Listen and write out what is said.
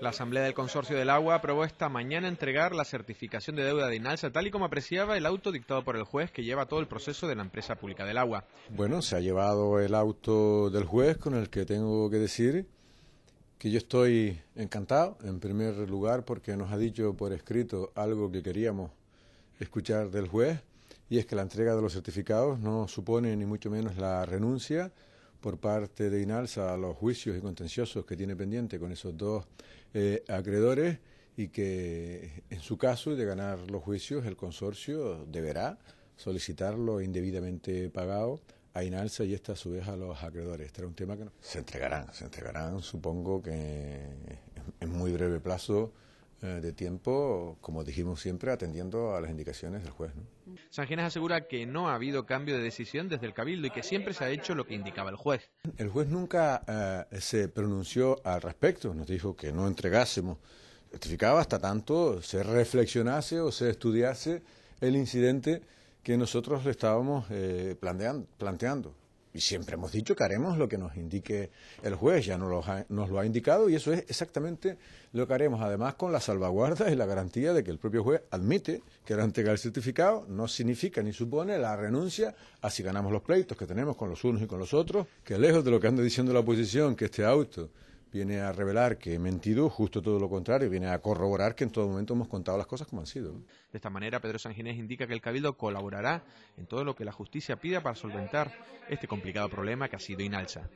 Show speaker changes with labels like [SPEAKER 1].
[SPEAKER 1] La Asamblea del Consorcio del Agua aprobó esta mañana entregar la certificación de deuda de Inalsa, tal y como apreciaba el auto dictado por el juez que lleva todo el proceso de la empresa pública del agua.
[SPEAKER 2] Bueno, se ha llevado el auto del juez con el que tengo que decir que yo estoy encantado, en primer lugar, porque nos ha dicho por escrito algo que queríamos escuchar del juez, y es que la entrega de los certificados no supone ni mucho menos la renuncia por parte de INALSA a los juicios y contenciosos que tiene pendiente con esos dos eh, acreedores y que en su caso de ganar los juicios el consorcio deberá solicitarlo indebidamente pagado a INALSA y esta a su vez a los acreedores. Este era un tema que no. se entregarán, se entregarán supongo que en muy breve plazo eh, de tiempo, como dijimos siempre, atendiendo a las indicaciones del juez. ¿no?
[SPEAKER 1] asegura que no ha habido cambio de decisión desde el Cabildo y que siempre se ha hecho lo que indicaba el juez.
[SPEAKER 2] El juez nunca eh, se pronunció al respecto, nos dijo que no entregásemos. Certificaba hasta tanto se reflexionase o se estudiase el incidente que nosotros le estábamos eh, planteando. Y siempre hemos dicho que haremos lo que nos indique el juez, ya nos lo, ha, indicado y eso es exactamente lo que haremos, además con la salvaguarda y la garantía de que el propio juez admite que la entrega del certificado no significa ni supone la renuncia a si ganamos los pleitos que tenemos con los unos y con los otros, que lejos de lo que anda diciendo la oposición, que este auto viene a revelar que he mentido, justo todo lo contrario, viene a corroborar que en todo momento hemos contado las cosas como han sido. De
[SPEAKER 1] esta manera, Pedro Sanginés indica que el Cabildo colaborará en todo lo que la justicia pida para solventar este complicado problema que ha sido inalza.